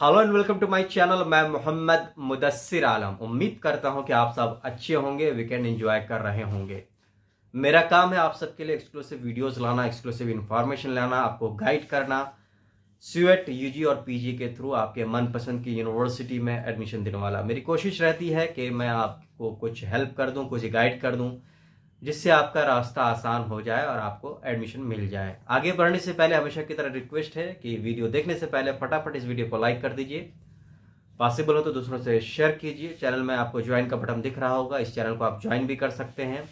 hello and welcome to my channel मैं मोहम्मद मुदस्सिर आलम उम्मीद करता हूं कि आप सब अच्छे होंगे वीकेंड एंजॉय कर रहे होंगे मेरा काम है आप सबके लिए एक्सक्लूसिव वीडियोस लाना एक्सक्लूसिव इन्फॉर्मेशन लाना आपको गाइड करना सीएट यूजी और पीजी के थ्रू आपके मनपसंद की यूनिवर्सिटी में एडमिशन देने वाला मेरी कोशिश रहती है कि मैं आपको कुछ हेल्प कर दूँ कुछ गाइड कर दूँ जिससे आपका रास्ता आसान हो जाए और आपको एडमिशन मिल जाए आगे बढ़ने से पहले हमेशा की तरह रिक्वेस्ट है कि वीडियो देखने से पहले फटाफट इस वीडियो को लाइक कर दीजिए पॉसिबल हो तो दूसरों से शेयर कीजिए चैनल में आपको ज्वाइन का बटन दिख रहा होगा इस चैनल को आप ज्वाइन भी कर सकते हैं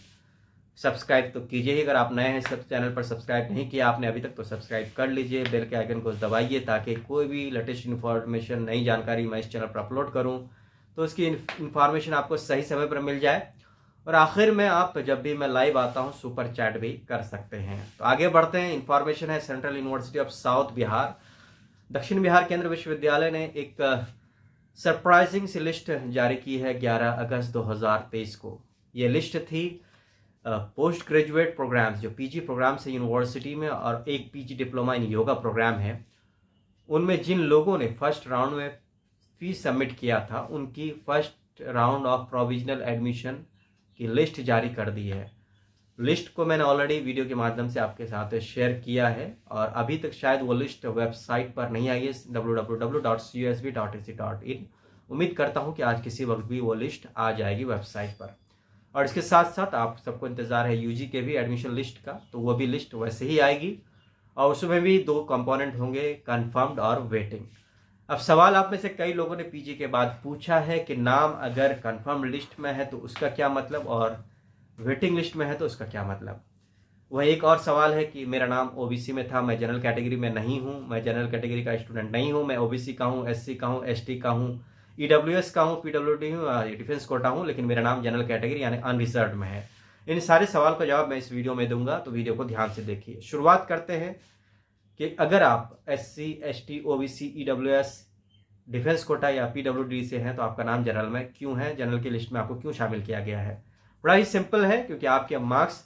सब्सक्राइब तो कीजिए ही अगर आप नए हैं सब चैनल पर सब्सक्राइब नहीं किया आपने अभी तक तो सब्सक्राइब कर लीजिए बेल के आइकन को दबाइए ताकि कोई भी लेटेस्ट इन्फॉर्मेशन नई जानकारी मैं इस चैनल पर अपलोड करूँ तो उसकी इन्फॉर्मेशन आपको सही समय पर मिल जाए और आखिर में आप जब भी मैं लाइव आता हूँ सुपर चैट भी कर सकते हैं तो आगे बढ़ते हैं इन्फॉर्मेशन है central university of south Bihar Dakshin Bihar केंद्र विश्वविद्यालय ने एक सरप्राइजिंग सी लिस्ट जारी की है 11 अगस्त 2023 को ये लिस्ट थी पोस्ट ग्रेजुएट प्रोग्राम्स जो पीजी प्रोग्राम्स है यूनिवर्सिटी में और एक PG diploma in yoga programme है उनमें जिन लोगों ने फर्स्ट राउंड में फीस सबमिट किया था उनकी first round of provisional admission की लिस्ट जारी कर दी है लिस्ट को मैंने ऑलरेडी वीडियो के माध्यम से आपके साथ शेयर किया है और अभी तक शायद वो लिस्ट वेबसाइट पर नहीं आई है डब्ल्यू उम्मीद करता हूँ कि आज किसी वक्त भी वो लिस्ट आ जाएगी वेबसाइट पर और इसके साथ साथ आप सबको इंतज़ार है यूजी के भी एडमिशन लिस्ट का तो वो भी लिस्ट वैसे ही आएगी और उसमें भी दो कंपोनेंट होंगे कंफर्म्ड और वेटिंग अब सवाल आप में से कई लोगों ने पीजी के बाद पूछा है कि नाम अगर कंफर्म लिस्ट में है तो उसका क्या मतलब और वेटिंग लिस्ट में है तो उसका क्या मतलब वह एक और सवाल है कि मेरा नाम ओबीसी में था मैं जनरल कैटेगरी में नहीं हूँ मैं जनरल कैटेगरी का स्टूडेंट नहीं हूँ मैं ओबीसी का हूँ एससी का हूँ एसटी का हूँ ईडब्ल्यूएस e का हूँ डी हूँ डिफेंस कोटा हूँ लेकिन मेरा नाम जनरल कैटेगरी यानी अनरिजर्व में है इन सारे सवाल का जवाब मैं इस वीडियो में दूंगा तो वीडियो को ध्यान से देखिए शुरुआत करते हैं कि अगर आप S C S T O B C E W S defence quota या पी डब्ल्यू डी से हैं तो आपका नाम जनरल में क्यों है जनरल की लिस्ट में आपको क्यों शामिल किया गया है बड़ा ही सिंपल है क्योंकि आपके मार्क्स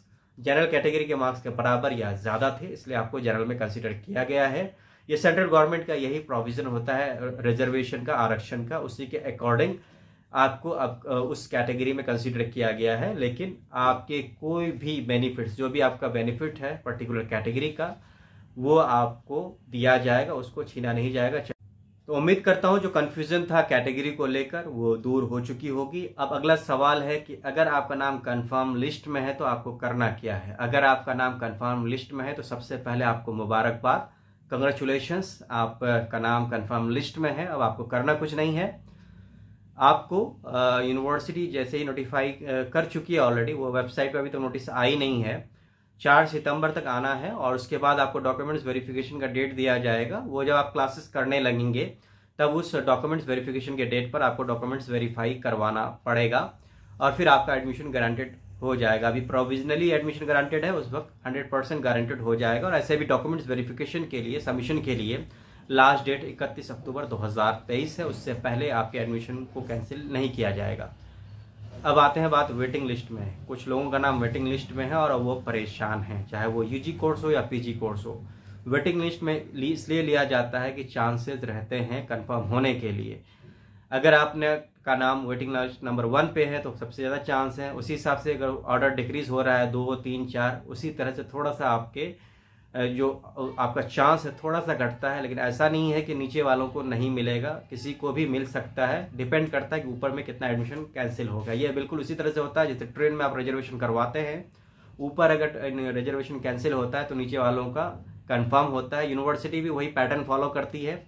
जनरल कैटेगरी के मार्क्स के बराबर या ज़्यादा थे इसलिए आपको जनरल में कंसिडर किया गया है ये सेंट्रल गवर्नमेंट का यही प्रोविज़न होता है रिजर्वेशन का आरक्षण का उसी के अकॉर्डिंग आपको अब उस कैटेगरी में कंसीडर किया गया है लेकिन आपके कोई भी बेनिफिट्स जो भी आपका बेनिफिट है पर्टिकुलर कैटेगरी का वो आपको दिया जाएगा उसको छीना नहीं जाएगा तो उम्मीद करता हूँ जो कन्फ्यूज़न था कैटेगरी को लेकर वो दूर हो चुकी होगी अब अगला सवाल है कि अगर आपका नाम कंफर्म लिस्ट में है तो आपको करना क्या है अगर आपका नाम कंफर्म लिस्ट में है तो सबसे पहले आपको मुबारकबाद कंग्रेचुलेशंस आपका नाम कंफर्म लिस्ट में है अब आपको करना कुछ नहीं है आपको यूनिवर्सिटी जैसे ही नोटिफाई कर चुकी है ऑलरेडी वो वेबसाइट पर अभी तो नोटिस आई नहीं है चार सितंबर तक आना है और उसके बाद आपको डॉक्यूमेंट्स वेरिफिकेशन का डेट दिया जाएगा वो जब आप क्लासेस करने लगेंगे तब उस डॉक्यूमेंट्स वेरिफिकेशन के डेट पर आपको डॉक्यूमेंट्स वेरीफाई करवाना पड़ेगा और फिर आपका एडमिशन गारंटेड हो जाएगा अभी प्रोविजनली एडमिशन गारंटेड है उस वक्त हंड्रेड परसेंट गारंटेड हो जाएगा और ऐसे भी डॉक्यूमेंट्स वेरिफिकेशन के लिए सबमिशन के लिए लास्ट डेट इकतीस अक्टूबर दो है उससे पहले आपके एडमिशन को कैंसिल नहीं किया जाएगा अब आते हैं बात वेटिंग लिस्ट में कुछ लोगों का नाम वेटिंग लिस्ट में है और वो परेशान हैं चाहे वो यूजी कोर्स हो या पीजी कोर्स हो वेटिंग लिस्ट में इसलिए लिया जाता है कि चांसेस रहते हैं कंफर्म होने के लिए अगर आपने का नाम वेटिंग लिस्ट नंबर वन पे है तो सबसे ज़्यादा चांस है उसी हिसाब से अगर ऑर्डर डिक्रीज हो रहा है दो तीन चार उसी तरह से थोड़ा सा आपके जो आपका चांस है थोड़ा सा घटता है लेकिन ऐसा नहीं है कि नीचे वालों को नहीं मिलेगा किसी को भी मिल सकता है डिपेंड करता है कि ऊपर में कितना एडमिशन कैंसिल होगा ये बिल्कुल उसी तरह से होता है जैसे ट्रेन में आप रिजर्वेशन करवाते हैं ऊपर अगर रिजर्वेशन कैंसिल होता है तो नीचे वालों का कन्फर्म होता है यूनिवर्सिटी भी वही पैटर्न फॉलो करती है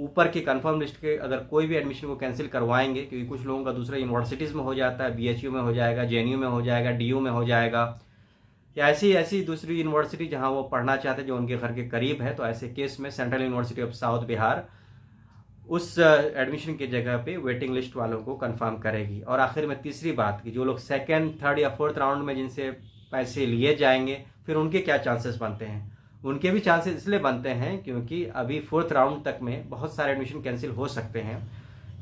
ऊपर के कन्फर्म लिस्ट के अगर कोई भी एडमिशन को कैंसिल करवाएंगे क्योंकि कुछ लोगों का दूसरे यूनिवर्सिटीज़ में हो जाता है बी में हो जाएगा जे में हो जाएगा डी में हो जाएगा या ऐसी ऐसी दूसरी यूनिवर्सिटी जहां वो पढ़ना चाहते जो उनके घर के करीब है तो ऐसे केस में central university of south Bihar उस एडमिशन की जगह पे वेटिंग लिस्ट वालों को कंफर्म करेगी और आखिर में तीसरी बात कि जो लोग सेकेंड थर्ड या फोर्थ राउंड में जिनसे पैसे लिए जाएंगे फिर उनके क्या चांसेस बनते हैं उनके भी चांसेस इसलिए बनते हैं क्योंकि अभी फोर्थ राउंड तक में बहुत सारे एडमिशन कैंसिल हो सकते हैं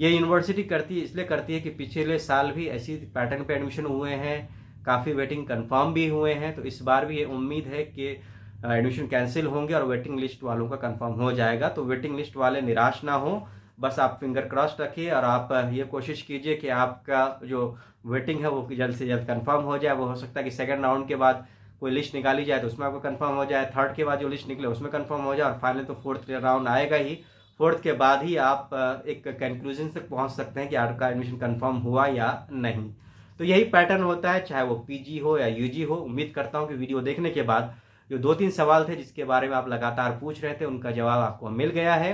ये यूनिवर्सिटी करती इसलिए करती है कि पिछले साल भी ऐसी पैटर्न पे एडमिशन हुए हैं काफ़ी वेटिंग कंफर्म भी हुए हैं तो इस बार भी ये उम्मीद है कि एडमिशन कैंसिल होंगे और वेटिंग लिस्ट वालों का कंफर्म हो जाएगा तो वेटिंग लिस्ट वाले निराश ना हो बस आप फिंगर क्रॉस रखिए और आप ये कोशिश कीजिए कि आपका जो वेटिंग है वो जल्द से जल्द कन्फर्म हो जाए वो हो सकता है कि सेकेंड राउंड के बाद कोई लिस्ट निकाली जाए तो उसमें आपको कन्फर्म हो जाए थर्ड के बाद जो लिस्ट निकले उसमें कन्फर्म हो जाए और फाइनल तो फोर्थ राउंड आएगा ही फोर्थ के बाद ही आप एक कंक्लूजन तक पहुंच सकते हैं कि आपका एडमिशन कंफर्म हुआ या नहीं तो यही पैटर्न होता है चाहे वो पीजी हो या यूजी हो उम्मीद करता हूँ कि वीडियो देखने के बाद जो दो तीन सवाल थे जिसके बारे में आप लगातार पूछ रहे थे उनका जवाब आपको मिल गया है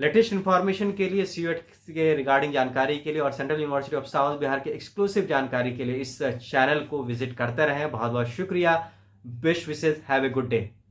लेटेस्ट इन्फॉर्मेशन के लिए सी के रिगार्डिंग जानकारी के लिए और central university of south Bihar के एक्सक्लूसिव जानकारी के लिए इस चैनल को विजिट करते रहें बहुत बहुत शुक्रिया best wishes have a good day